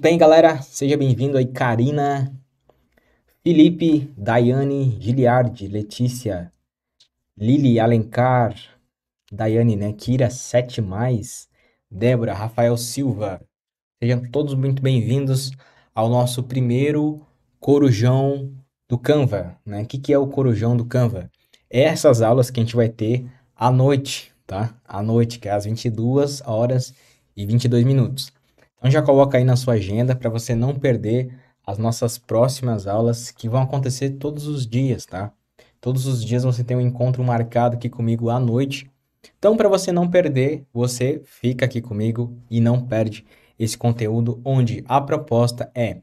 Muito bem, galera. Seja bem-vindo aí, Karina, Felipe, Daiane, Giliardi, Letícia, Lili Alencar, Daiane, né? Kira 7 mais, Débora, Rafael Silva. Sejam todos muito bem-vindos ao nosso primeiro Corujão do Canva, né? O que, que é o Corujão do Canva? É essas aulas que a gente vai ter à noite, tá? À noite, que é às 22 horas e 22 minutos. Então já coloca aí na sua agenda para você não perder as nossas próximas aulas que vão acontecer todos os dias, tá? Todos os dias você tem um encontro marcado aqui comigo à noite. Então para você não perder, você fica aqui comigo e não perde esse conteúdo onde a proposta é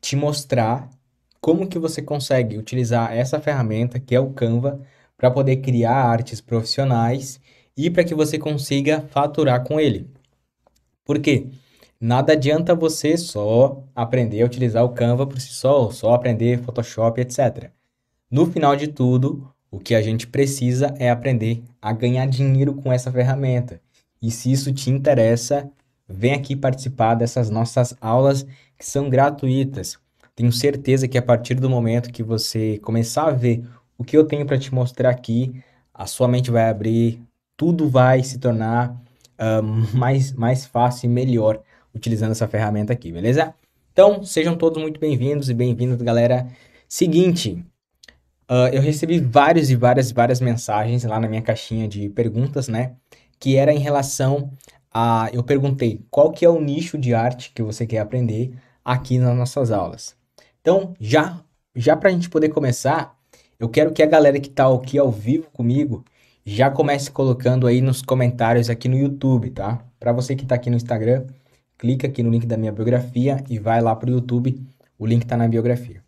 te mostrar como que você consegue utilizar essa ferramenta que é o Canva para poder criar artes profissionais e para que você consiga faturar com ele. Por quê? Nada adianta você só aprender a utilizar o Canva por si só, ou só aprender Photoshop, etc. No final de tudo, o que a gente precisa é aprender a ganhar dinheiro com essa ferramenta. E se isso te interessa, vem aqui participar dessas nossas aulas que são gratuitas. Tenho certeza que a partir do momento que você começar a ver o que eu tenho para te mostrar aqui, a sua mente vai abrir, tudo vai se tornar uh, mais, mais fácil e melhor utilizando essa ferramenta aqui, beleza? Então, sejam todos muito bem-vindos e bem-vindos, galera. Seguinte, uh, eu recebi várias e várias e várias mensagens lá na minha caixinha de perguntas, né? Que era em relação a... Eu perguntei qual que é o nicho de arte que você quer aprender aqui nas nossas aulas. Então, já, já para a gente poder começar, eu quero que a galera que está aqui ao vivo comigo já comece colocando aí nos comentários aqui no YouTube, tá? Para você que está aqui no Instagram, clica aqui no link da minha biografia e vai lá para o YouTube. O link está na biografia.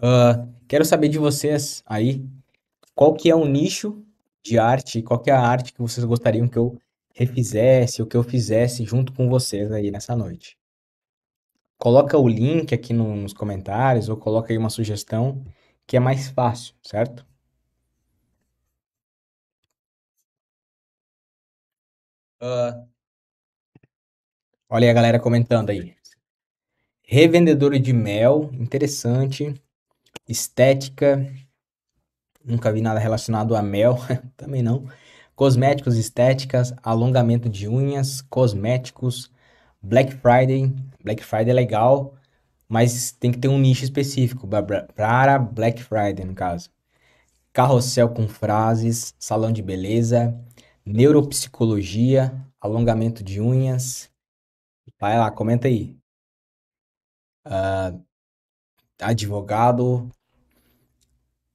Uh, quero saber de vocês aí, qual que é o nicho de arte, qual que é a arte que vocês gostariam que eu refizesse, ou que eu fizesse junto com vocês aí nessa noite. Coloca o link aqui nos comentários ou coloca aí uma sugestão que é mais fácil, certo? Uh, Olha aí a galera comentando aí. Revendedora de mel, interessante. Estética, nunca vi nada relacionado a mel, também não. Cosméticos, estéticas, alongamento de unhas, cosméticos, Black Friday. Black Friday é legal, mas tem que ter um nicho específico para Black Friday, no caso. Carrossel com frases, salão de beleza, neuropsicologia, alongamento de unhas, Vai lá, comenta aí. Ah, advogado.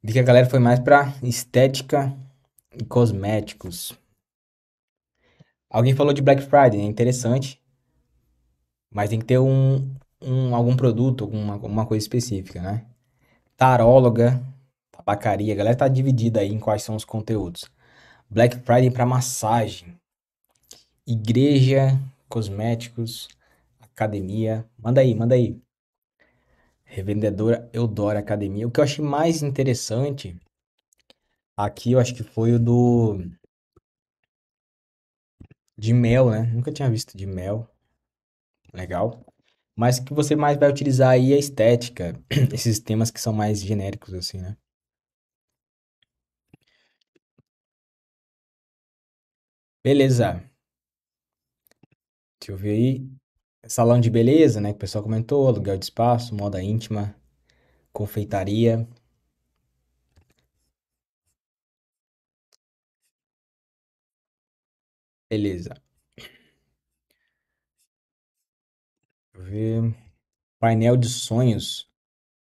De que a galera foi mais pra estética e cosméticos. Alguém falou de Black Friday, é interessante. Mas tem que ter um, um algum produto, alguma, alguma coisa específica, né? Taróloga, tabacaria, a galera tá dividida aí em quais são os conteúdos. Black Friday para massagem. Igreja cosméticos, academia. Manda aí, manda aí. Revendedora Eudora Academia. O que eu achei mais interessante aqui, eu acho que foi o do. De mel, né? Nunca tinha visto de mel. Legal. Mas que você mais vai utilizar aí é a estética. Esses temas que são mais genéricos, assim, né? Beleza. Deixa eu ver aí. Salão de beleza, né? Que o pessoal comentou, aluguel de espaço, moda íntima, confeitaria. Beleza. Deixa eu ver. Painel de sonhos.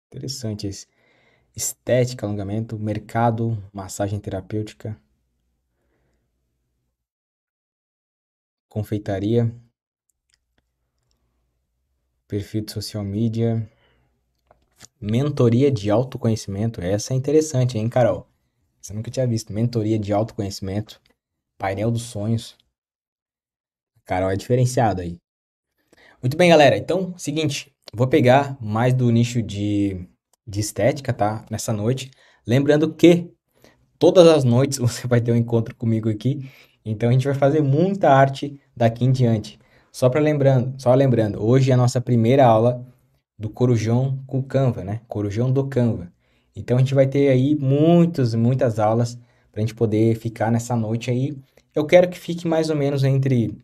Interessante esse. Estética, alongamento, mercado, massagem terapêutica. Confeitaria perfil de social media. Mentoria de autoconhecimento. Essa é interessante, hein, Carol? Você nunca tinha visto. Mentoria de autoconhecimento. Painel dos sonhos. Carol é diferenciado aí. Muito bem, galera. Então, seguinte, vou pegar mais do nicho de, de estética, tá? Nessa noite. Lembrando que todas as noites você vai ter um encontro comigo aqui. Então, a gente vai fazer muita arte daqui em diante. Só para lembrando, só lembrando, hoje é a nossa primeira aula do Corujão com Canva, né? Corujão do Canva. Então a gente vai ter aí muitas, muitas aulas para a gente poder ficar nessa noite aí. Eu quero que fique mais ou menos entre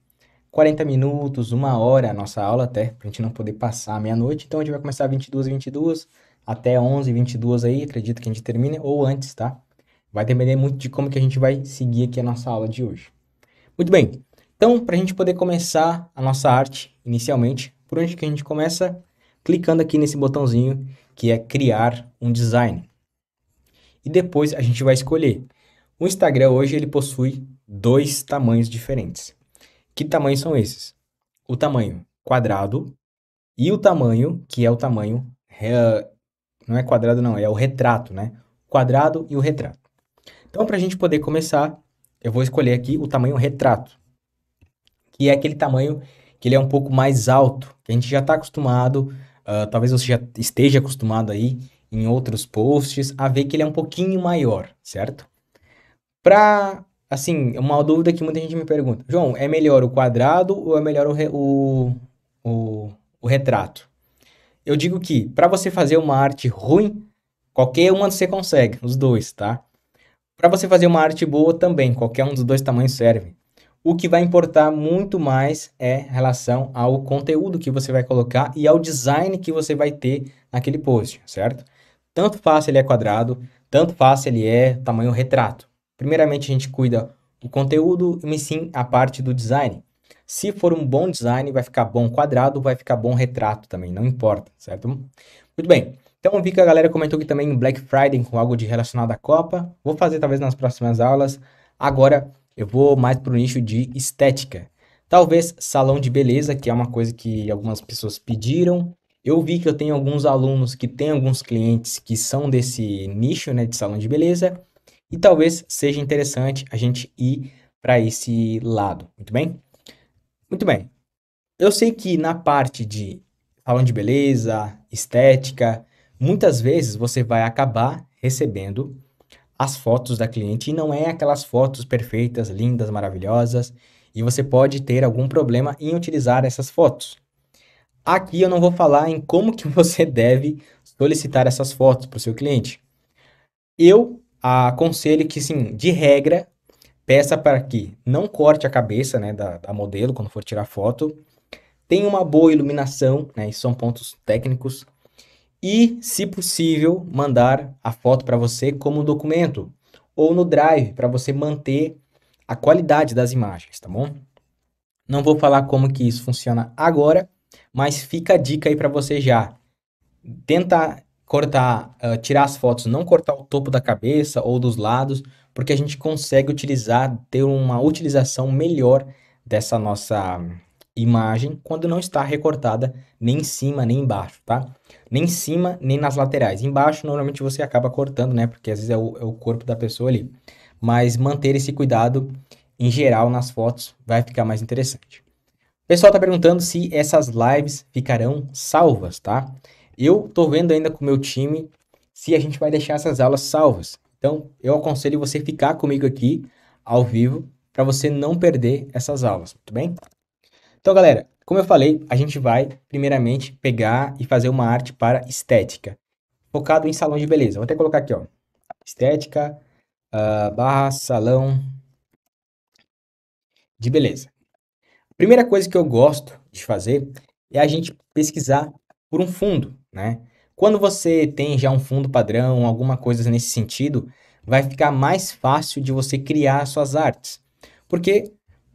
40 minutos, uma hora a nossa aula até, para a gente não poder passar meia-noite. Então a gente vai começar 22 22 até 11 22 aí, acredito que a gente termine, ou antes, tá? Vai depender muito de como que a gente vai seguir aqui a nossa aula de hoje. Muito bem, então, para a gente poder começar a nossa arte inicialmente, por onde que a gente começa? Clicando aqui nesse botãozinho que é criar um design. E depois a gente vai escolher. O Instagram hoje ele possui dois tamanhos diferentes. Que tamanhos são esses? O tamanho quadrado e o tamanho que é o tamanho não é quadrado não, é o retrato, né? quadrado e o retrato. Então, para a gente poder começar, eu vou escolher aqui o tamanho retrato que é aquele tamanho que ele é um pouco mais alto, que a gente já está acostumado, uh, talvez você já esteja acostumado aí em outros posts a ver que ele é um pouquinho maior, certo? Para assim, uma dúvida que muita gente me pergunta, João, é melhor o quadrado ou é melhor o, re o, o, o retrato? Eu digo que para você fazer uma arte ruim, qualquer uma você consegue, os dois, tá? Para você fazer uma arte boa também, qualquer um dos dois tamanhos serve. O que vai importar muito mais é relação ao conteúdo que você vai colocar e ao design que você vai ter naquele post, certo? Tanto faz ele é quadrado, tanto faz ele é tamanho retrato. Primeiramente, a gente cuida o conteúdo e sim a parte do design. Se for um bom design, vai ficar bom quadrado, vai ficar bom retrato também, não importa, certo? Muito bem. Então, vi que a galera comentou que também Black Friday com algo de relacionado à Copa. Vou fazer talvez nas próximas aulas. Agora, eu vou mais para o nicho de estética. Talvez salão de beleza, que é uma coisa que algumas pessoas pediram. Eu vi que eu tenho alguns alunos que têm alguns clientes que são desse nicho né, de salão de beleza. E talvez seja interessante a gente ir para esse lado. Muito bem? Muito bem. Eu sei que na parte de salão de beleza, estética, muitas vezes você vai acabar recebendo as fotos da cliente e não é aquelas fotos perfeitas, lindas, maravilhosas, e você pode ter algum problema em utilizar essas fotos. Aqui eu não vou falar em como que você deve solicitar essas fotos para o seu cliente. Eu aconselho que sim, de regra, peça para que não corte a cabeça né, da, da modelo quando for tirar foto, tenha uma boa iluminação, né, isso são pontos técnicos, e, se possível, mandar a foto para você como documento ou no Drive para você manter a qualidade das imagens, tá bom? Não vou falar como que isso funciona agora, mas fica a dica aí para você já. Tenta cortar, uh, tirar as fotos, não cortar o topo da cabeça ou dos lados, porque a gente consegue utilizar, ter uma utilização melhor dessa nossa imagem quando não está recortada nem em cima nem embaixo, tá? nem em cima, nem nas laterais. Embaixo, normalmente você acaba cortando, né? Porque às vezes é o, é o corpo da pessoa ali. Mas manter esse cuidado em geral nas fotos vai ficar mais interessante. O pessoal está perguntando se essas lives ficarão salvas, tá? Eu tô vendo ainda com o meu time se a gente vai deixar essas aulas salvas. Então, eu aconselho você ficar comigo aqui ao vivo para você não perder essas aulas, muito bem? Então, galera, como eu falei, a gente vai primeiramente pegar e fazer uma arte para estética, focado em salão de beleza. Vou até colocar aqui, ó, estética uh, barra salão de beleza. A primeira coisa que eu gosto de fazer é a gente pesquisar por um fundo, né? Quando você tem já um fundo padrão, alguma coisa nesse sentido, vai ficar mais fácil de você criar suas artes. Porque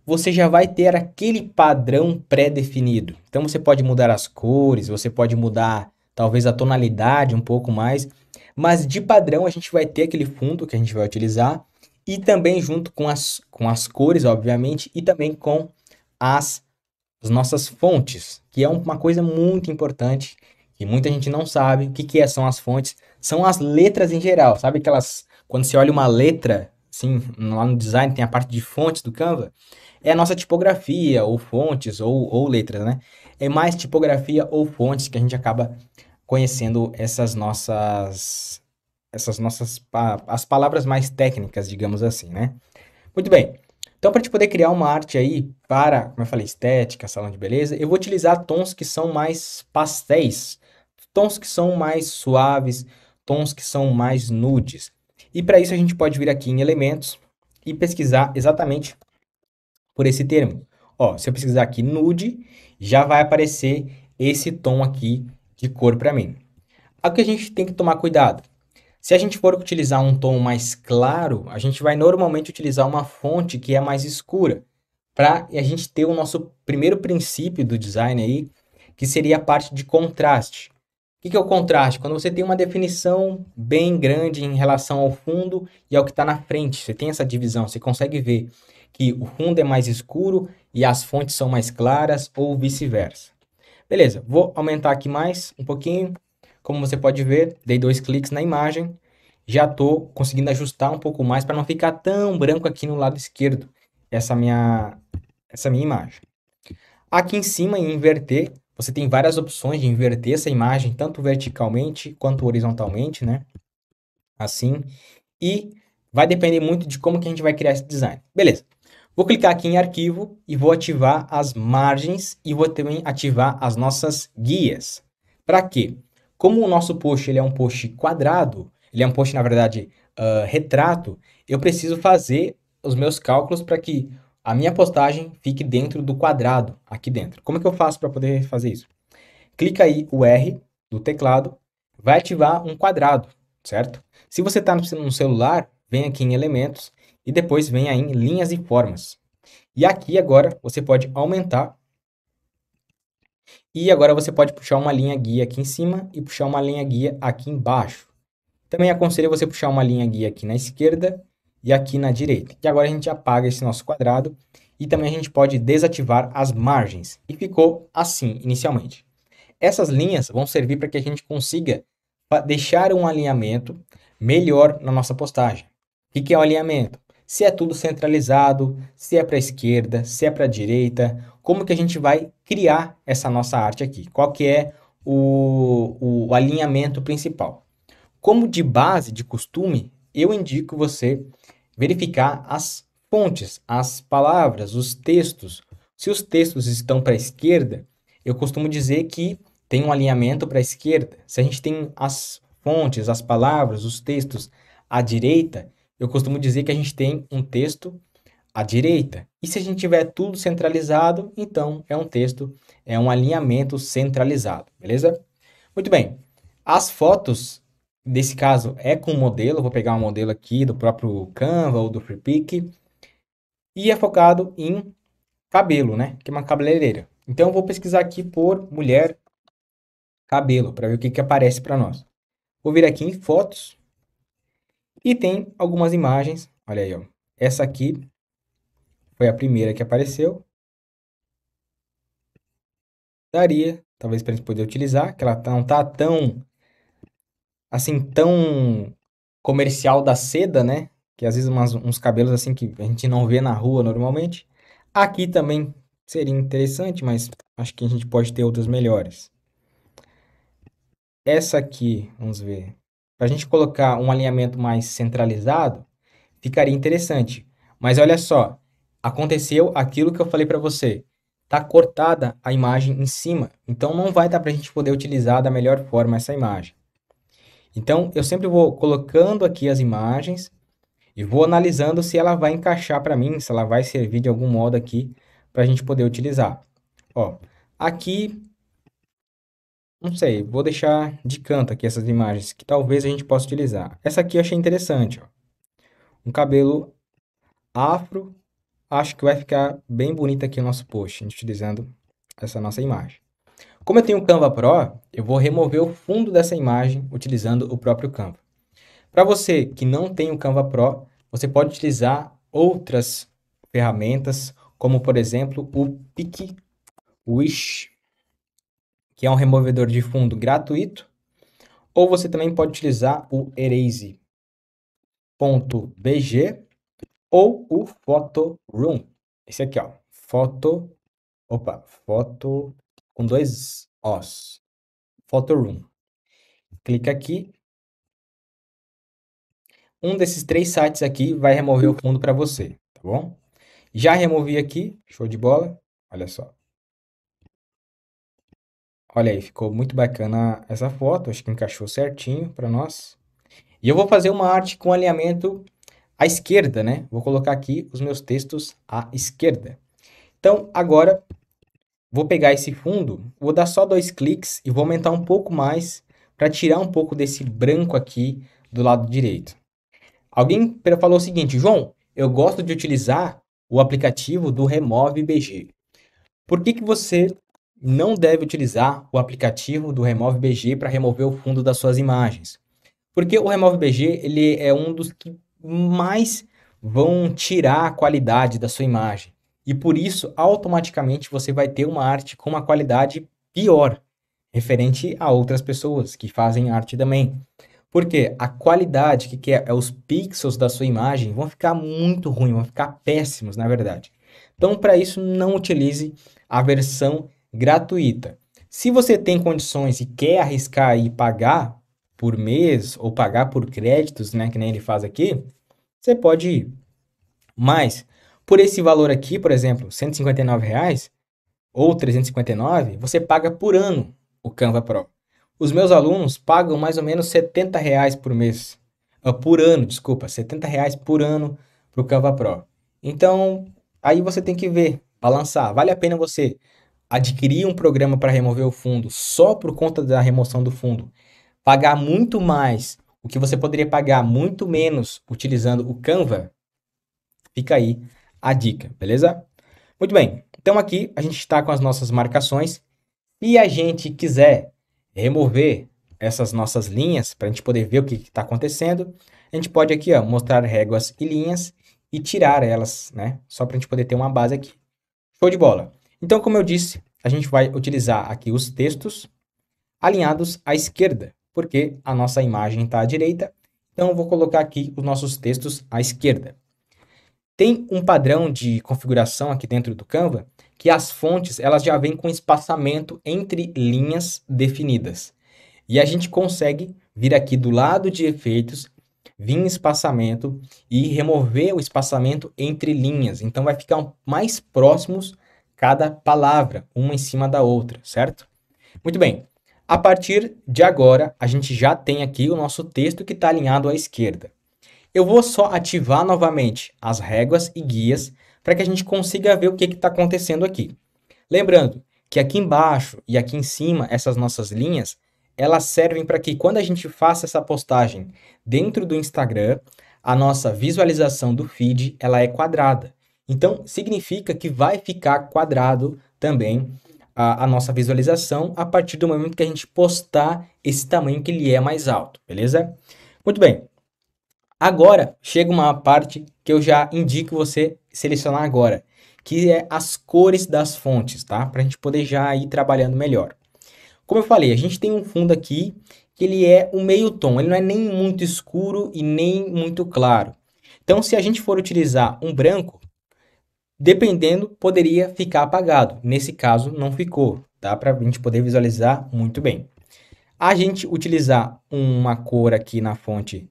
você já vai ter aquele padrão pré-definido. Então você pode mudar as cores, você pode mudar talvez a tonalidade um pouco mais, mas de padrão a gente vai ter aquele fundo que a gente vai utilizar e também junto com as, com as cores, obviamente, e também com as, as nossas fontes, que é uma coisa muito importante que muita gente não sabe o que, que é, são as fontes. São as letras em geral, sabe aquelas... Quando você olha uma letra, assim, lá no design tem a parte de fontes do Canva é a nossa tipografia, ou fontes, ou, ou letras, né? É mais tipografia ou fontes que a gente acaba conhecendo essas nossas essas nossas as palavras mais técnicas, digamos assim, né? Muito bem. Então, para a gente poder criar uma arte aí para, como eu falei, estética, salão de beleza, eu vou utilizar tons que são mais pastéis, tons que são mais suaves, tons que são mais nudes. E para isso a gente pode vir aqui em elementos e pesquisar exatamente por esse termo. Ó, se eu pesquisar aqui nude, já vai aparecer esse tom aqui de cor para mim. O que a gente tem que tomar cuidado? Se a gente for utilizar um tom mais claro, a gente vai normalmente utilizar uma fonte que é mais escura, para a gente ter o nosso primeiro princípio do design aí, que seria a parte de contraste. O que, que é o contraste? Quando você tem uma definição bem grande em relação ao fundo e ao que está na frente, você tem essa divisão, você consegue ver que o fundo é mais escuro e as fontes são mais claras ou vice-versa. Beleza, vou aumentar aqui mais um pouquinho. Como você pode ver, dei dois cliques na imagem, já estou conseguindo ajustar um pouco mais para não ficar tão branco aqui no lado esquerdo, essa minha, essa minha imagem. Aqui em cima, em inverter, você tem várias opções de inverter essa imagem, tanto verticalmente quanto horizontalmente, né? Assim. E vai depender muito de como que a gente vai criar esse design. Beleza. Vou clicar aqui em arquivo e vou ativar as margens e vou também ativar as nossas guias. Para quê? Como o nosso post ele é um post quadrado, ele é um post, na verdade, uh, retrato, eu preciso fazer os meus cálculos para que a minha postagem fique dentro do quadrado, aqui dentro. Como é que eu faço para poder fazer isso? Clica aí o R do teclado, vai ativar um quadrado, certo? Se você está no celular, vem aqui em elementos, e depois vem aí em linhas e formas. E aqui agora você pode aumentar e agora você pode puxar uma linha guia aqui em cima e puxar uma linha guia aqui embaixo. Também aconselho você puxar uma linha guia aqui na esquerda e aqui na direita. E agora a gente apaga esse nosso quadrado e também a gente pode desativar as margens. E ficou assim inicialmente. Essas linhas vão servir para que a gente consiga deixar um alinhamento melhor na nossa postagem. O que é o alinhamento? se é tudo centralizado, se é para a esquerda, se é para a direita, como que a gente vai criar essa nossa arte aqui, qual que é o, o alinhamento principal. Como de base, de costume, eu indico você verificar as fontes, as palavras, os textos. Se os textos estão para a esquerda, eu costumo dizer que tem um alinhamento para a esquerda. Se a gente tem as fontes, as palavras, os textos à direita, eu costumo dizer que a gente tem um texto à direita. E se a gente tiver tudo centralizado, então é um texto, é um alinhamento centralizado, beleza? Muito bem. As fotos, nesse caso, é com modelo. Vou pegar um modelo aqui do próprio Canva ou do FreePic. E é focado em cabelo, né? Que é uma cabeleireira. Então, eu vou pesquisar aqui por mulher cabelo, para ver o que, que aparece para nós. Vou vir aqui em fotos. E tem algumas imagens, olha aí, ó. Essa aqui foi a primeira que apareceu. Daria, talvez para a gente poder utilizar, que ela tá, não tá tão assim tão comercial da seda, né? Que às vezes umas, uns cabelos assim que a gente não vê na rua normalmente. Aqui também seria interessante, mas acho que a gente pode ter outras melhores. Essa aqui, vamos ver. Para a gente colocar um alinhamento mais centralizado, ficaria interessante. Mas olha só, aconteceu aquilo que eu falei para você. Tá cortada a imagem em cima, então não vai dar para a gente poder utilizar da melhor forma essa imagem. Então, eu sempre vou colocando aqui as imagens e vou analisando se ela vai encaixar para mim, se ela vai servir de algum modo aqui para a gente poder utilizar. Ó, aqui não sei, vou deixar de canto aqui essas imagens que talvez a gente possa utilizar. Essa aqui eu achei interessante, ó. Um cabelo afro. Acho que vai ficar bem bonito aqui o nosso post, utilizando essa nossa imagem. Como eu tenho o Canva Pro, eu vou remover o fundo dessa imagem utilizando o próprio Canva. Para você que não tem o Canva Pro, você pode utilizar outras ferramentas, como por exemplo o PicWish que é um removedor de fundo gratuito, ou você também pode utilizar o erase.bg ou o photoroom. Esse aqui, ó, foto, opa, foto com dois os. Photoroom. Clica aqui. Um desses três sites aqui vai remover o fundo para você, tá bom? Já removi aqui, show de bola. Olha só. Olha aí, ficou muito bacana essa foto, acho que encaixou certinho para nós. E eu vou fazer uma arte com alinhamento à esquerda, né? Vou colocar aqui os meus textos à esquerda. Então, agora, vou pegar esse fundo, vou dar só dois cliques e vou aumentar um pouco mais para tirar um pouco desse branco aqui do lado direito. Alguém falou o seguinte, João, eu gosto de utilizar o aplicativo do Remove BG. Por que, que você não deve utilizar o aplicativo do Remove BG para remover o fundo das suas imagens. Porque o Remove BG ele é um dos que mais vão tirar a qualidade da sua imagem. E por isso, automaticamente, você vai ter uma arte com uma qualidade pior, referente a outras pessoas que fazem arte também. Porque a qualidade, que, que é, é os pixels da sua imagem, vão ficar muito ruins, vão ficar péssimos, na verdade. Então, para isso, não utilize a versão gratuita. Se você tem condições e quer arriscar e pagar por mês ou pagar por créditos, né, que nem ele faz aqui, você pode ir. Mas por esse valor aqui, por exemplo, R$ 159 reais, ou 359, você paga por ano o Canva Pro. Os meus alunos pagam mais ou menos 70 reais por mês, ah, por ano, desculpa, 70 reais por ano para o Canva Pro. Então, aí você tem que ver, balançar, vale a pena você adquirir um programa para remover o fundo só por conta da remoção do fundo, pagar muito mais o que você poderia pagar muito menos utilizando o Canva, fica aí a dica, beleza? Muito bem, então aqui a gente está com as nossas marcações e a gente quiser remover essas nossas linhas para a gente poder ver o que está acontecendo, a gente pode aqui ó, mostrar réguas e linhas e tirar elas, né? Só para a gente poder ter uma base aqui. Show de bola! Então, como eu disse, a gente vai utilizar aqui os textos alinhados à esquerda, porque a nossa imagem está à direita. Então, eu vou colocar aqui os nossos textos à esquerda. Tem um padrão de configuração aqui dentro do Canva que as fontes elas já vêm com espaçamento entre linhas definidas. E a gente consegue vir aqui do lado de efeitos, vir em espaçamento e remover o espaçamento entre linhas. Então vai ficar mais próximos cada palavra, uma em cima da outra, certo? Muito bem. A partir de agora, a gente já tem aqui o nosso texto que está alinhado à esquerda. Eu vou só ativar novamente as réguas e guias para que a gente consiga ver o que está acontecendo aqui. Lembrando que aqui embaixo e aqui em cima, essas nossas linhas, elas servem para que quando a gente faça essa postagem dentro do Instagram, a nossa visualização do feed ela é quadrada. Então, significa que vai ficar quadrado também a, a, nossa visualização a partir do momento que a gente postar esse tamanho que ele é mais alto, beleza? Muito bem. Agora, chega uma parte que eu já indico você selecionar agora, que é as cores das fontes, tá? Para a gente poder já ir trabalhando melhor. Como eu falei, a gente tem um fundo aqui que ele é um meio tom, ele não é nem muito escuro e nem muito claro. Então, se a gente for utilizar um branco, dependendo, poderia ficar apagado. Nesse caso, não ficou. Dá para a gente poder visualizar muito bem. A gente utilizar uma cor aqui na fonte,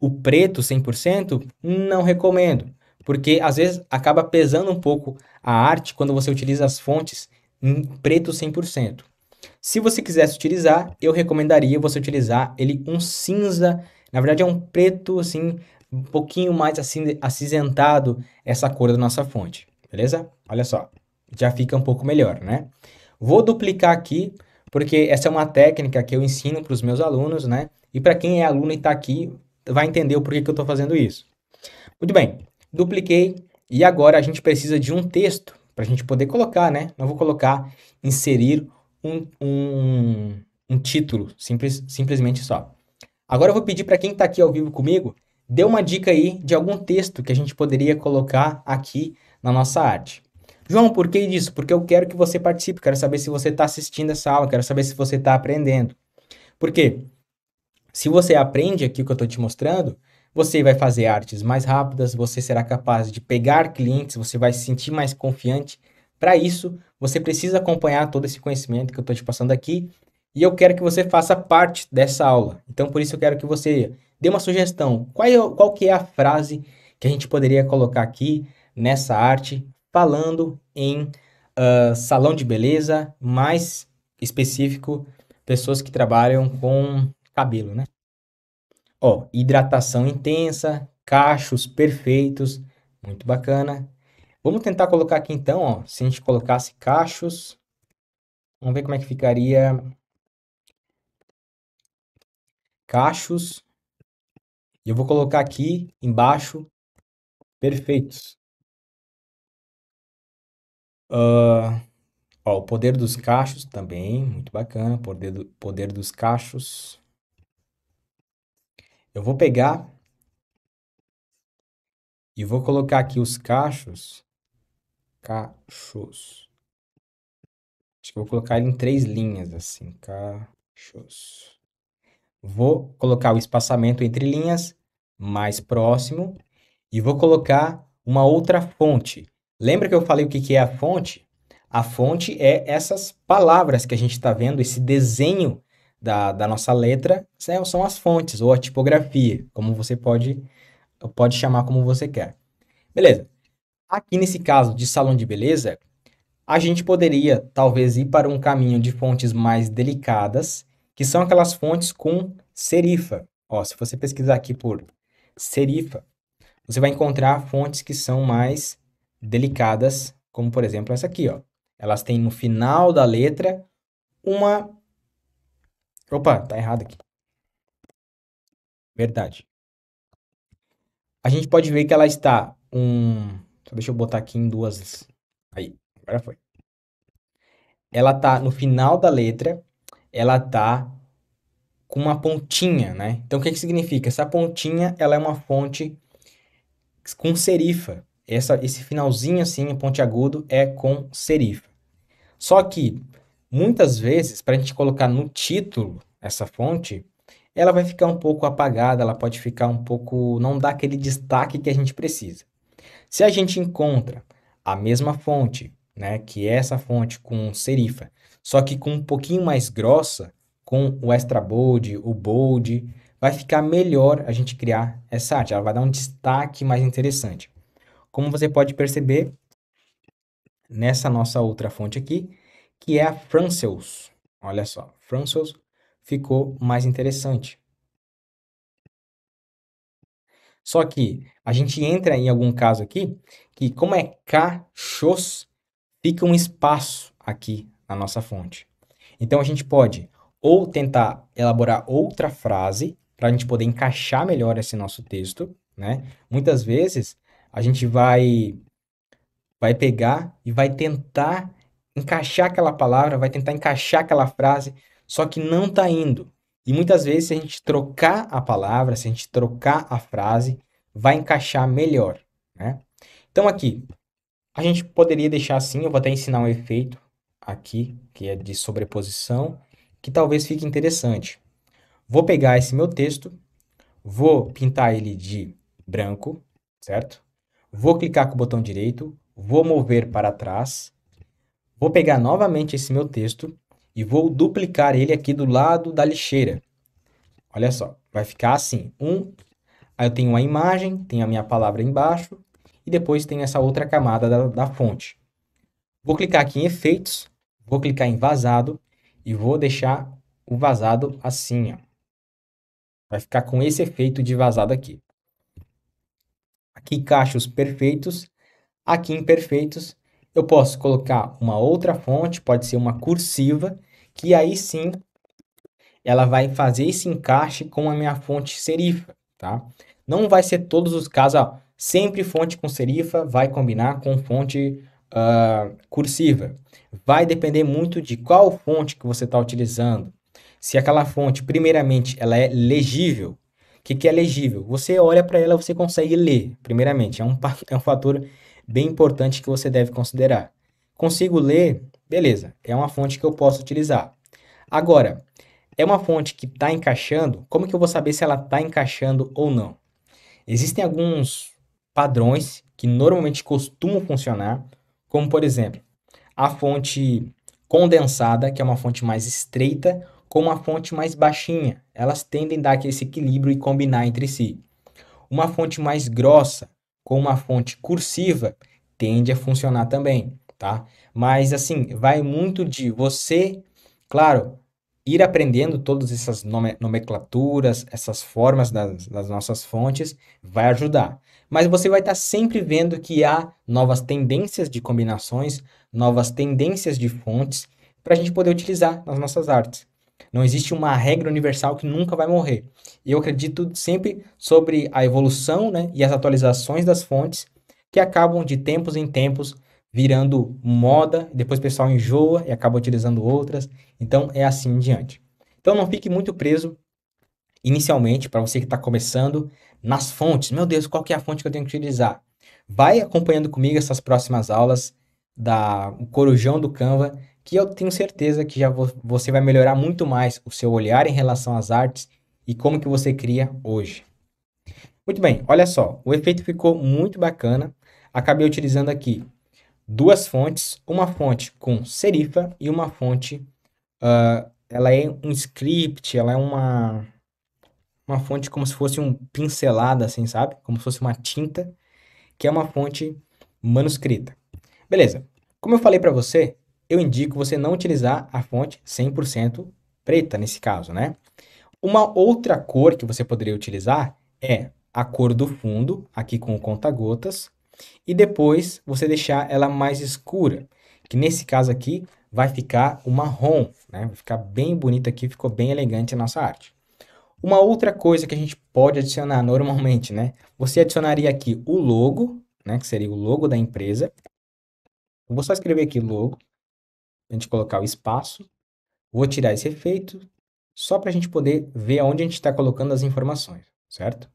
o preto 100%, não recomendo. Porque às vezes acaba pesando um pouco a arte quando você utiliza as fontes em preto 100%. Se você quisesse utilizar, eu recomendaria você utilizar ele um cinza. Na verdade, é um preto assim um pouquinho mais acinzentado essa cor da nossa fonte, beleza? Olha só, já fica um pouco melhor, né? Vou duplicar aqui, porque essa é uma técnica que eu ensino para os meus alunos, né? E para quem é aluno e está aqui, vai entender o porquê que eu estou fazendo isso. Muito bem, dupliquei e agora a gente precisa de um texto para a gente poder colocar, né? Eu vou colocar inserir um, um, um título, simples, simplesmente só. Agora eu vou pedir para quem está aqui ao vivo comigo dê uma dica aí de algum texto que a gente poderia colocar aqui na nossa arte. João, por que disso? Porque eu quero que você participe, quero saber se você está assistindo essa aula, quero saber se você está aprendendo. Por quê? Se você aprende aqui o que eu estou te mostrando, você vai fazer artes mais rápidas, você será capaz de pegar clientes, você vai se sentir mais confiante. Para isso, você precisa acompanhar todo esse conhecimento que eu estou te passando aqui e eu quero que você faça parte dessa aula. Então, por isso, eu quero que você dê uma sugestão. Qual, é, qual que é a frase que a gente poderia colocar aqui nessa arte, falando em uh, salão de beleza, mais específico, pessoas que trabalham com cabelo, né? Ó, hidratação intensa, cachos perfeitos, muito bacana. Vamos tentar colocar aqui então, ó, se a gente colocasse cachos, vamos ver como é que ficaria cachos e eu vou colocar aqui embaixo perfeitos. Uh, ó, o poder dos cachos também, muito bacana. Poder, do, poder dos cachos. Eu vou pegar e vou colocar aqui os cachos. Cachos. Acho que eu vou colocar ele em três linhas, assim. Cachos. Vou colocar o espaçamento entre linhas mais próximo e vou colocar uma outra fonte. Lembra que eu falei o que, que é a fonte? A fonte é essas palavras que a gente está vendo, esse desenho da, da nossa letra, né, são as fontes ou a tipografia, como você pode, pode chamar como você quer. Beleza. Aqui nesse caso de salão de beleza, a gente poderia talvez ir para um caminho de fontes mais delicadas, que são aquelas fontes com serifa. Ó, se você pesquisar aqui por serifa. Você vai encontrar fontes que são mais delicadas, como por exemplo essa aqui, ó. Elas têm no final da letra uma Opa, tá errado aqui. Verdade. A gente pode ver que ela está um deixa eu botar aqui em duas. Aí, agora foi. Ela tá no final da letra, ela tá com uma pontinha, né? Então, o que, que significa? Essa pontinha, ela é uma fonte com serifa. Essa, esse finalzinho assim, ponte agudo, é com serifa. Só que, muitas vezes, para a gente colocar no título essa fonte, ela vai ficar um pouco apagada, ela pode ficar um pouco... não dá aquele destaque que a gente precisa. Se a gente encontra a mesma fonte, né, que é essa fonte com serifa, só que com um pouquinho mais grossa, com o extra bold, o bold, vai ficar melhor a gente criar essa arte, ela vai dar um destaque mais interessante. Como você pode perceber, nessa nossa outra fonte aqui, que é a Francels. Olha só, Francels ficou mais interessante. Só que a gente entra em algum caso aqui que, como é cachos, fica um espaço aqui na nossa fonte. Então a gente pode ou tentar elaborar outra frase para a gente poder encaixar melhor esse nosso texto, né? Muitas vezes a gente vai vai pegar e vai tentar encaixar aquela palavra, vai tentar encaixar aquela frase, só que não está indo. E muitas vezes se a gente trocar a palavra, se a gente trocar a frase, vai encaixar melhor, né? Então aqui a gente poderia deixar assim, eu vou até ensinar um efeito aqui, que é de sobreposição, que talvez fique interessante. Vou pegar esse meu texto, vou pintar ele de branco, certo? Vou clicar com o botão direito, vou mover para trás, vou pegar novamente esse meu texto e vou duplicar ele aqui do lado da lixeira. Olha só, vai ficar assim, um, aí eu tenho uma imagem, tenho a minha palavra embaixo e depois tem essa outra camada da, da fonte. Vou clicar aqui em efeitos, vou clicar em vazado e vou deixar o vazado assim, ó. Vai ficar com esse efeito de vazado aqui. Aqui cachos perfeitos, aqui imperfeitos. Eu posso colocar uma outra fonte, pode ser uma cursiva, que aí sim ela vai fazer esse encaixe com a minha fonte serifa, tá? Não vai ser todos os casos, ó, sempre fonte com serifa vai combinar com fonte uh, cursiva. Vai depender muito de qual fonte que você está utilizando. Se aquela fonte, primeiramente, ela é legível. O que, que é legível? Você olha para ela, você consegue ler, primeiramente. É um, é um fator bem importante que você deve considerar. Consigo ler? Beleza, é uma fonte que eu posso utilizar. Agora, é uma fonte que está encaixando, como que eu vou saber se ela está encaixando ou não? Existem alguns padrões que normalmente costumam funcionar, como por exemplo, a fonte condensada, que é uma fonte mais estreita, com uma fonte mais baixinha. Elas tendem a dar esse equilíbrio e combinar entre si. Uma fonte mais grossa com uma fonte cursiva tende a funcionar também, tá? Mas assim, vai muito de você, claro, ir aprendendo todas essas nomenclaturas, essas formas das, das nossas fontes, vai ajudar mas você vai estar tá sempre vendo que há novas tendências de combinações, novas tendências de fontes para a gente poder utilizar nas nossas artes. Não existe uma regra universal que nunca vai morrer. E eu acredito sempre sobre a evolução né, e as atualizações das fontes que acabam de tempos em tempos virando moda, depois o pessoal enjoa e acaba utilizando outras. Então é assim em diante. Então não fique muito preso inicialmente para você que está começando nas fontes. Meu Deus, qual que é a fonte que eu tenho que utilizar? Vai acompanhando comigo essas próximas aulas da o Corujão do Canva, que eu tenho certeza que já vo, você vai melhorar muito mais o seu olhar em relação às artes e como que você cria hoje. Muito bem, olha só, o efeito ficou muito bacana. Acabei utilizando aqui duas fontes, uma fonte com serifa e uma fonte, uh, ela é um script, ela é uma uma fonte como se fosse um pincelada, assim, sabe? Como se fosse uma tinta, que é uma fonte manuscrita. Beleza. Como eu falei para você, eu indico você não utilizar a fonte 100% preta nesse caso, né? Uma outra cor que você poderia utilizar é a cor do fundo, aqui com o conta-gotas, e depois você deixar ela mais escura, que nesse caso aqui vai ficar o marrom, né? Vai ficar bem bonito aqui, ficou bem elegante a nossa arte. Uma outra coisa que a gente pode adicionar normalmente, né? Você adicionaria aqui o logo, né? Que seria o logo da empresa. Eu vou só escrever aqui logo. A gente colocar o espaço. Vou tirar esse efeito, só para a gente poder ver onde a gente está colocando as informações, certo?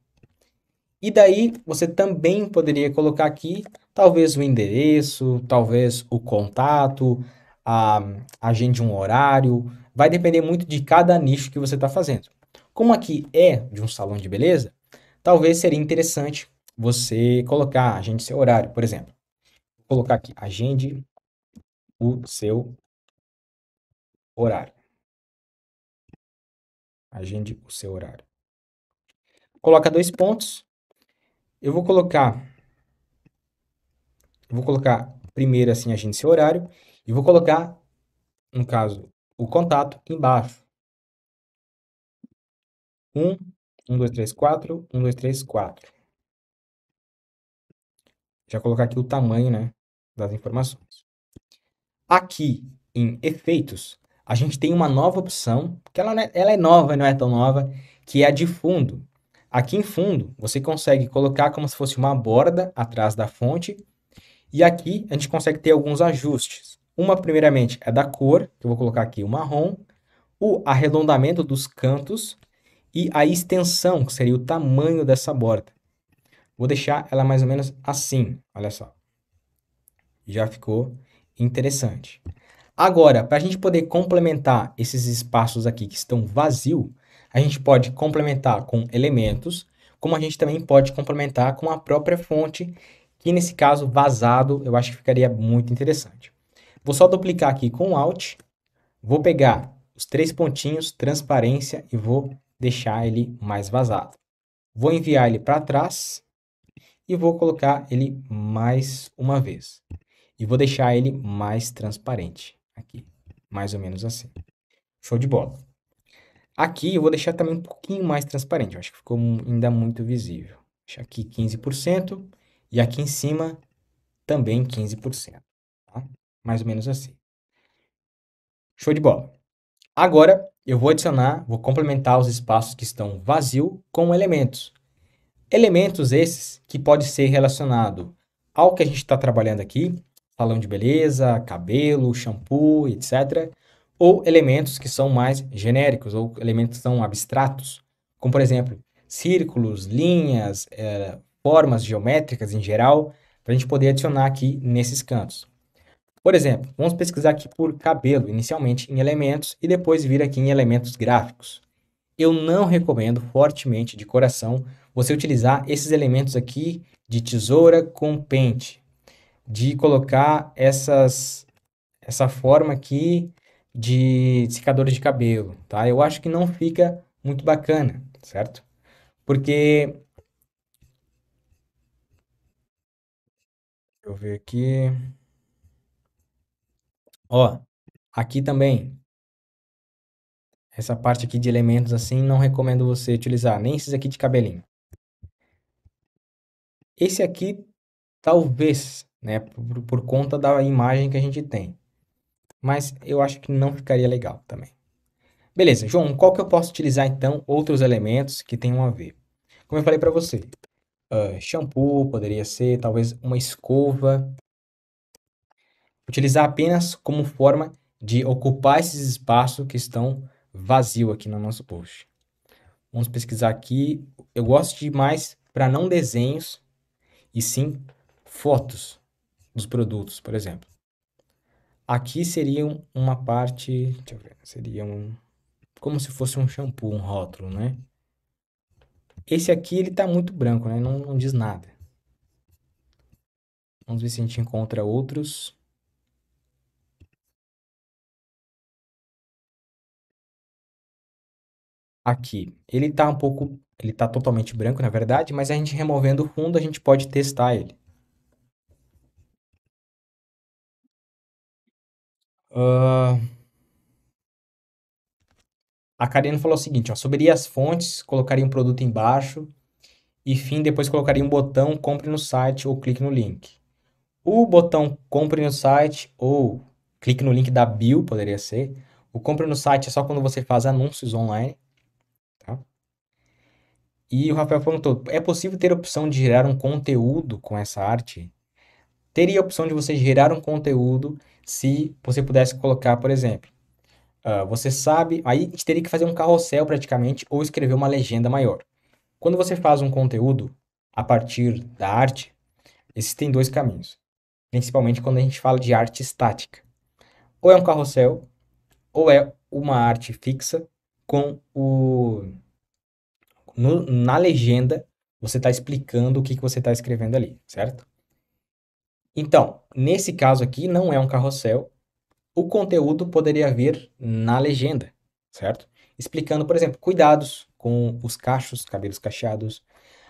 E daí, você também poderia colocar aqui, talvez o endereço, talvez o contato, a, agende um horário. Vai depender muito de cada nicho que você está fazendo. Como aqui é de um salão de beleza, talvez seria interessante você colocar, agende seu horário, por exemplo. Vou colocar aqui, agende o seu horário. Agende o seu horário. Coloca dois pontos. Eu vou colocar. vou colocar primeiro assim, agende seu horário. E vou colocar, no caso, o contato embaixo. 1, 1, 2, 3, 4, 1, 2, 3, 4. Já colocar aqui o tamanho né, das informações. Aqui em efeitos, a gente tem uma nova opção, que ela, é, ela é nova não é tão nova, que é a de fundo. Aqui em fundo, você consegue colocar como se fosse uma borda atrás da fonte, e aqui a gente consegue ter alguns ajustes. Uma, primeiramente, é da cor, que eu vou colocar aqui o marrom, o arredondamento dos cantos, e a extensão, que seria o tamanho dessa borda. Vou deixar ela mais ou menos assim, olha só. Já ficou interessante. Agora, para a gente poder complementar esses espaços aqui que estão vazios, a gente pode complementar com elementos, como a gente também pode complementar com a própria fonte, que nesse caso vazado eu acho que ficaria muito interessante. Vou só duplicar aqui com Alt, vou pegar os três pontinhos, transparência e vou deixar ele mais vazado. Vou enviar ele para trás e vou colocar ele mais uma vez. E vou deixar ele mais transparente aqui, mais ou menos assim. Show de bola. Aqui eu vou deixar também um pouquinho mais transparente, eu acho que ficou ainda muito visível. Deixa aqui 15% e aqui em cima também 15%, tá? Mais ou menos assim. Show de bola. Agora eu vou adicionar, vou complementar os espaços que estão vazios com elementos. Elementos esses que pode ser relacionado ao que a gente está trabalhando aqui, salão de beleza, cabelo, shampoo, etc. Ou elementos que são mais genéricos, ou elementos que são abstratos, como por exemplo, círculos, linhas, é, formas geométricas em geral, para a gente poder adicionar aqui nesses cantos. Por exemplo, vamos pesquisar aqui por cabelo, inicialmente em elementos e depois vir aqui em elementos gráficos. Eu não recomendo fortemente, de coração, você utilizar esses elementos aqui de tesoura com pente, de colocar essas, essa forma aqui de secador de cabelo, tá? Eu acho que não fica muito bacana, certo? Porque... Deixa eu ver aqui... Ó, aqui também, essa parte aqui de elementos assim, não recomendo você utilizar, nem esses aqui de cabelinho. Esse aqui, talvez, né, por, por conta da imagem que a gente tem. Mas eu acho que não ficaria legal também. Beleza, João, qual que eu posso utilizar então outros elementos que tenham a ver? Como eu falei para você, uh, shampoo poderia ser, talvez uma escova, utilizar apenas como forma de ocupar esses espaços que estão vazios aqui no nosso post. Vamos pesquisar aqui. Eu gosto de mais para não desenhos e sim fotos dos produtos, por exemplo. Aqui seria uma parte, deixa eu ver, seria um como se fosse um shampoo, um rótulo, né? Esse aqui ele tá muito branco, né? Não, não diz nada. Vamos ver se a gente encontra outros. aqui. Ele está um pouco, ele está totalmente branco, na verdade, mas a gente removendo o fundo, a gente pode testar ele. Uh... A Karina falou o seguinte, ó, subiria as fontes, colocaria um produto embaixo, e fim, depois colocaria um botão compre no site ou clique no link. O botão compre no site ou clique no link da bio, poderia ser. O compre no site é só quando você faz anúncios online. E o Rafael perguntou: é possível ter a opção de gerar um conteúdo com essa arte? Teria a opção de você gerar um conteúdo se você pudesse colocar, por exemplo, uh, você sabe, aí teria que fazer um carrossel praticamente ou escrever uma legenda maior. Quando você faz um conteúdo a partir da arte, existem dois caminhos, principalmente quando a gente fala de arte estática. Ou é um carrossel, ou é uma arte fixa com o no, na legenda, você está explicando o que, que você está escrevendo ali, certo? Então, nesse caso aqui, não é um carrossel. O conteúdo poderia vir na legenda, certo? Explicando, por exemplo, cuidados com os cachos, cabelos cacheados.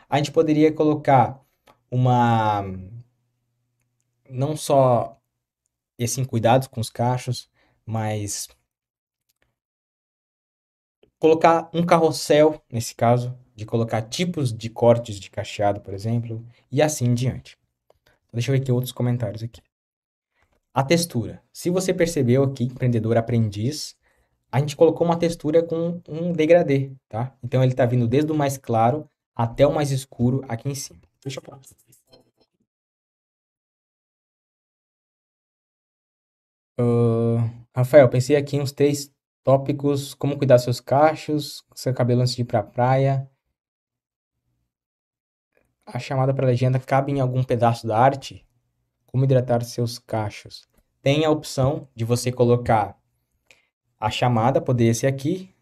A gente poderia colocar uma. Não só esse cuidado com os cachos, mas colocar um carrossel, nesse caso, de colocar tipos de cortes de cacheado, por exemplo, e assim em diante. Deixa eu ver aqui outros comentários aqui. A textura. Se você percebeu aqui, empreendedor aprendiz, a gente colocou uma textura com um degradê, tá? Então ele está vindo desde o mais claro até o mais escuro aqui em cima. Deixa eu uh, Rafael, pensei aqui uns três Tópicos: como cuidar seus cachos, seu cabelo antes de ir para a praia. A chamada para legenda cabe em algum pedaço da arte? Como hidratar seus cachos? Tem a opção de você colocar a chamada, poderia ser aqui.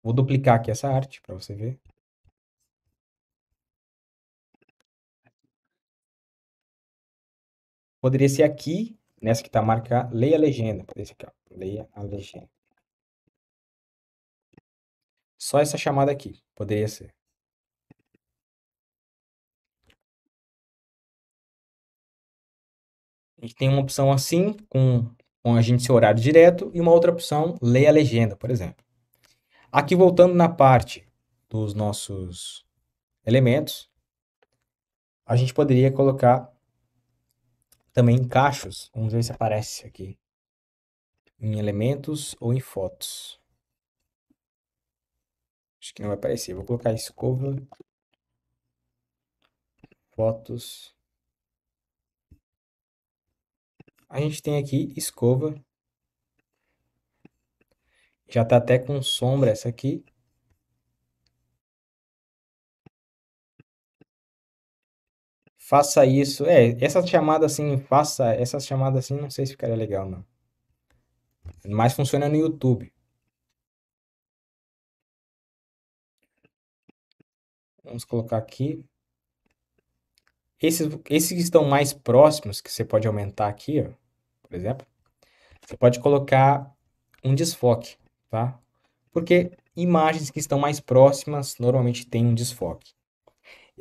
Vou duplicar aqui essa arte para você ver. Poderia ser aqui nessa que está marcada, leia a legenda. Esse aqui, ó, leia a legenda. Só essa chamada aqui, poderia ser. A gente tem uma opção assim, com, com ser horário direto, e uma outra opção, leia a legenda, por exemplo. Aqui voltando na parte dos nossos elementos, a gente poderia colocar também em cachos. Vamos ver se aparece aqui. Em elementos ou em fotos. Acho que não vai aparecer. Vou colocar escova. Fotos. A gente tem aqui escova. Já está até com sombra essa aqui. faça isso. É, essa chamada assim, faça, essa chamada assim, não sei se ficaria legal, não. Mas funciona no YouTube. Vamos colocar aqui. Esses, esses que estão mais próximos, que você pode aumentar aqui, ó, por exemplo, você pode colocar um desfoque, tá? Porque imagens que estão mais próximas normalmente têm um desfoque.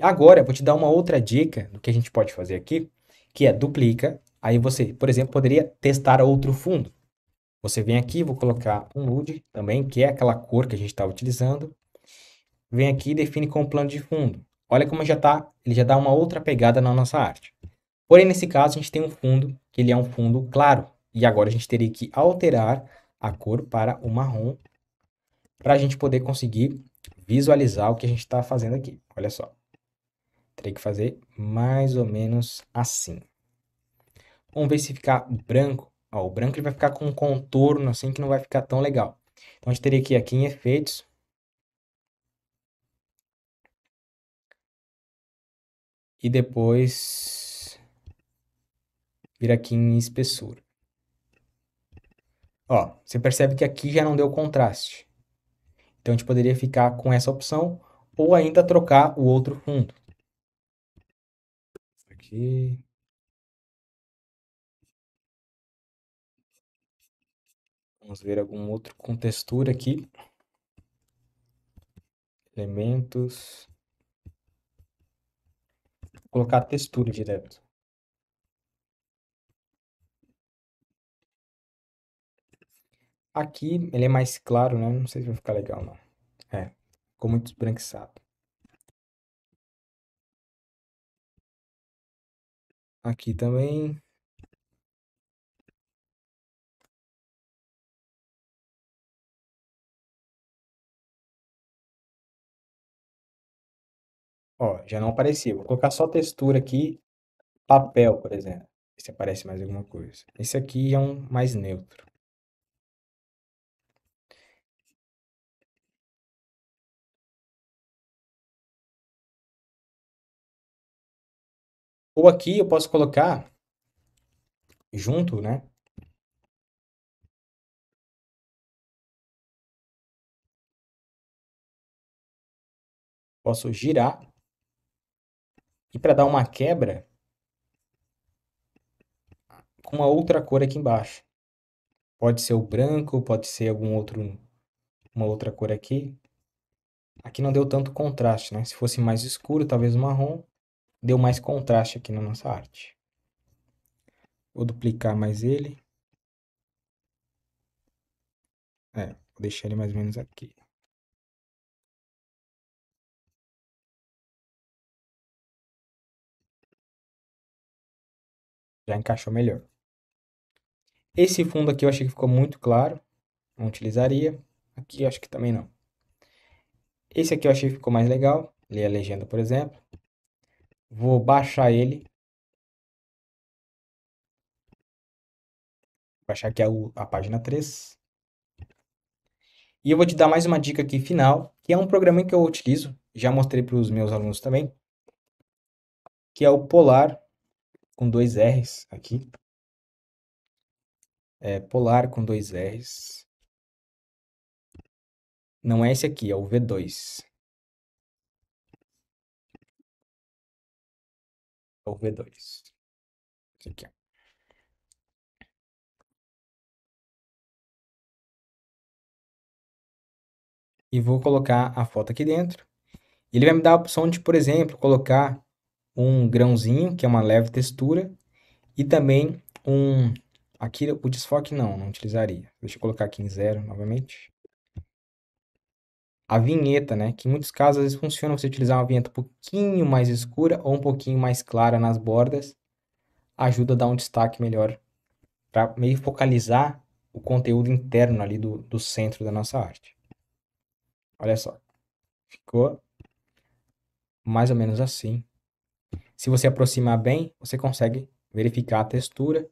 Agora, vou te dar uma outra dica do que a gente pode fazer aqui, que é duplica. Aí você, por exemplo, poderia testar outro fundo. Você vem aqui, vou colocar um nude também, que é aquela cor que a gente estava tá utilizando. Vem aqui e define como plano de fundo. Olha como já tá, ele já dá uma outra pegada na nossa arte. Porém, nesse caso, a gente tem um fundo, que ele é um fundo claro. E agora a gente teria que alterar a cor para o marrom, para a gente poder conseguir visualizar o que a gente está fazendo aqui. Olha só. Terei que fazer mais ou menos assim. Vamos ver se ficar branco. Ó, o branco ele vai ficar com um contorno assim que não vai ficar tão legal. Então, a gente teria que ir aqui em efeitos. E depois vir aqui em espessura. Ó, você percebe que aqui já não deu contraste. Então, a gente poderia ficar com essa opção ou ainda trocar o outro fundo aqui. Vamos ver algum outro com textura aqui. Elementos. Vou colocar textura direto. Aqui ele é mais claro, né? Não sei se vai ficar legal, não. É, ficou muito esbranquiçado. Aqui também. Ó, já não apareceu. Vou colocar só textura aqui, papel, por exemplo. se aparece mais alguma coisa. Esse aqui é um mais neutro. Ou aqui eu posso colocar junto, né? Posso girar. E para dar uma quebra, com uma outra cor aqui embaixo. Pode ser o branco, pode ser algum outro, uma outra cor aqui. Aqui não deu tanto contraste, né? Se fosse mais escuro, talvez marrom deu mais contraste aqui na nossa arte. Vou duplicar mais ele. É, vou deixar ele mais ou menos aqui. Já encaixou melhor. Esse fundo aqui eu achei que ficou muito claro. Não utilizaria. Aqui eu acho que também não. Esse aqui eu achei que ficou mais legal. Ler a legenda, por exemplo. Vou baixar ele. Baixar aqui a, a página 3. E eu vou te dar mais uma dica aqui final, que é um programa que eu utilizo, já mostrei para os meus alunos também, que é o Polar, com dois R's aqui. É Polar com dois R's. Não é esse aqui, é o V2. É o V2. Aqui. E vou colocar a foto aqui dentro. Ele vai me dar a opção de, por exemplo, colocar um grãozinho, que é uma leve textura, e também um... Aqui o desfoque não, não utilizaria. Deixa eu colocar aqui em zero novamente a vinheta, né? Que em muitos casos às vezes funciona você utilizar uma vinheta um pouquinho mais escura ou um pouquinho mais clara nas bordas, ajuda a dar um destaque melhor para meio focalizar o conteúdo interno ali do, do centro da nossa arte. Olha só, ficou mais ou menos assim. Se você aproximar bem, você consegue verificar a textura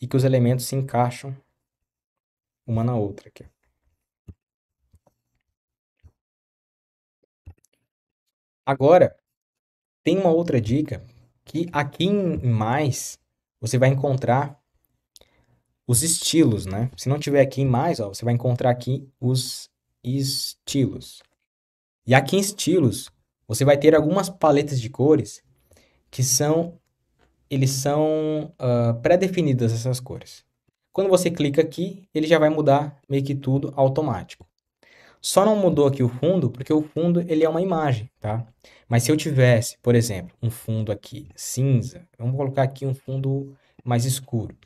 e que os elementos se encaixam uma na outra aqui. Agora, tem uma outra dica que aqui em mais você vai encontrar os estilos, né? Se não tiver aqui em mais, ó, você vai encontrar aqui os estilos. E aqui em estilos, você vai ter algumas paletas de cores que são eles são uh, pré-definidas essas cores. Quando você clica aqui, ele já vai mudar meio que tudo automático. Só não mudou aqui o fundo, porque o fundo ele é uma imagem, tá? Mas se eu tivesse, por exemplo, um fundo aqui cinza, vamos colocar aqui um fundo mais escuro.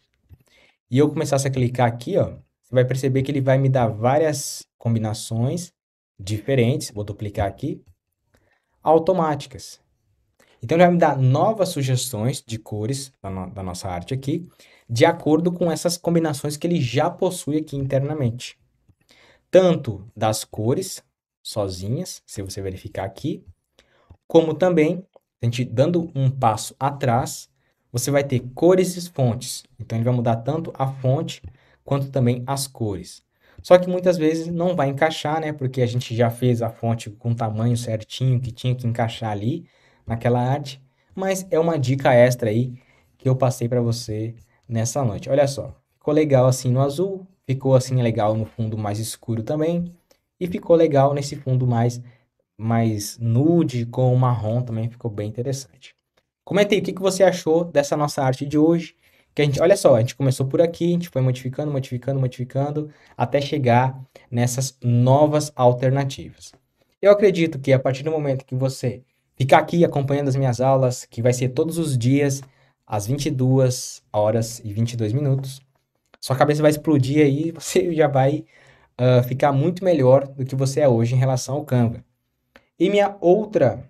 E eu começasse a clicar aqui, ó, você vai perceber que ele vai me dar várias combinações diferentes, vou duplicar aqui, automáticas. Então, ele vai me dar novas sugestões de cores da, no da nossa arte aqui, de acordo com essas combinações que ele já possui aqui internamente tanto das cores sozinhas, se você verificar aqui, como também, a gente dando um passo atrás, você vai ter cores e fontes. Então, ele vai mudar tanto a fonte quanto também as cores. Só que muitas vezes não vai encaixar, né? Porque a gente já fez a fonte com o tamanho certinho que tinha que encaixar ali naquela arte. Mas é uma dica extra aí que eu passei para você nessa noite. Olha só, ficou legal assim no azul, Ficou assim legal no fundo mais escuro também. E ficou legal nesse fundo mais, mais nude com marrom também, ficou bem interessante. Comente aí o que, que você achou dessa nossa arte de hoje. Que a gente, olha só, a gente começou por aqui, a gente foi modificando, modificando, modificando, até chegar nessas novas alternativas. Eu acredito que a partir do momento que você ficar aqui acompanhando as minhas aulas, que vai ser todos os dias, às 22 horas e 22 minutos, sua cabeça vai explodir aí e você já vai uh, ficar muito melhor do que você é hoje em relação ao Canva. E minha outra,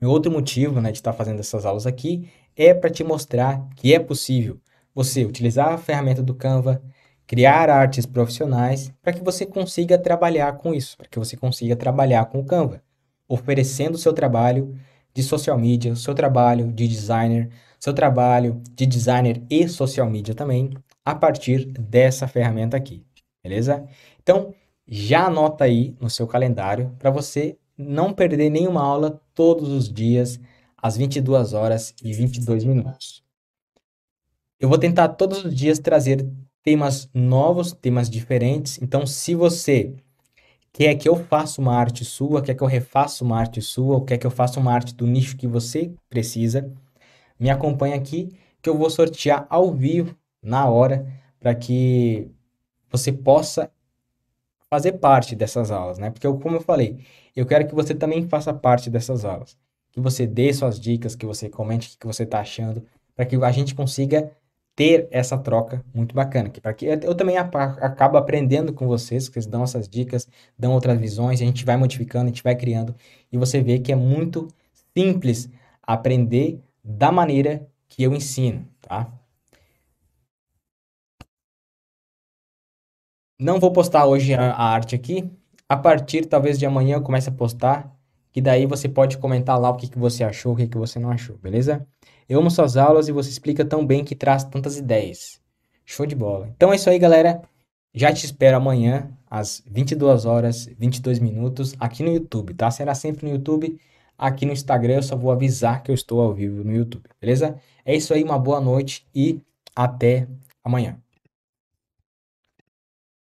meu outro motivo né, de estar fazendo essas aulas aqui é para te mostrar que é possível você utilizar a ferramenta do Canva, criar artes profissionais para que você consiga trabalhar com isso, para que você consiga trabalhar com o Canva, oferecendo o seu trabalho de social media, seu trabalho de designer, seu trabalho de designer e social media também, a partir dessa ferramenta aqui, beleza? Então, já anota aí no seu calendário para você não perder nenhuma aula todos os dias às 22 horas e 22 minutos. Eu vou tentar todos os dias trazer temas novos, temas diferentes. Então, se você quer que eu faça uma arte sua, quer que eu refaça uma arte sua, ou quer que eu faça uma arte do nicho que você precisa, me acompanha aqui que eu vou sortear ao vivo na hora para que você possa fazer parte dessas aulas, né? Porque, eu, como eu falei, eu quero que você também faça parte dessas aulas. Que você dê suas dicas, que você comente o que você está achando, para que a gente consiga ter essa troca muito bacana. Que para que eu, também acabo aprendendo com vocês, que vocês dão essas dicas, dão outras visões, a gente vai modificando, a gente vai criando, e você vê que é muito simples aprender da maneira que eu ensino, tá? Não vou postar hoje a, arte aqui. A partir talvez de amanhã eu comece a postar, que daí você pode comentar lá o que, que você achou, o que, que você não achou, beleza? Eu amo suas aulas e você explica tão bem que traz tantas ideias. Show de bola. Então é isso aí, galera. Já te espero amanhã, às 22 horas, 22 minutos, aqui no YouTube, tá? Será sempre no YouTube. Aqui no Instagram eu só vou avisar que eu estou ao vivo no YouTube, beleza? É isso aí, uma boa noite e até amanhã.